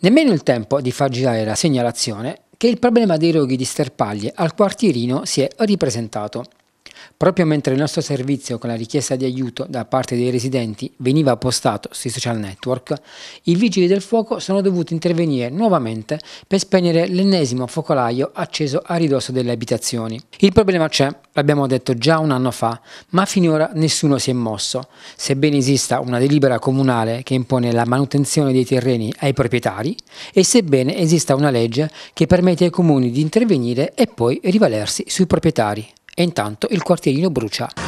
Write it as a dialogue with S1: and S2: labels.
S1: Nemmeno il tempo di far girare la segnalazione che il problema dei roghi di sterpaglie al quartierino si è ripresentato proprio mentre il nostro servizio con la richiesta di aiuto da parte dei residenti veniva postato sui social network, i vigili del fuoco sono dovuti intervenire nuovamente per spegnere l'ennesimo focolaio acceso a ridosso delle abitazioni. Il problema c'è, l'abbiamo detto già un anno fa, ma finora nessuno si è mosso, sebbene esista una delibera comunale che impone la manutenzione dei terreni ai proprietari e sebbene esista una legge che permette ai comuni di intervenire e poi rivalersi sui proprietari e intanto il quartierino brucia.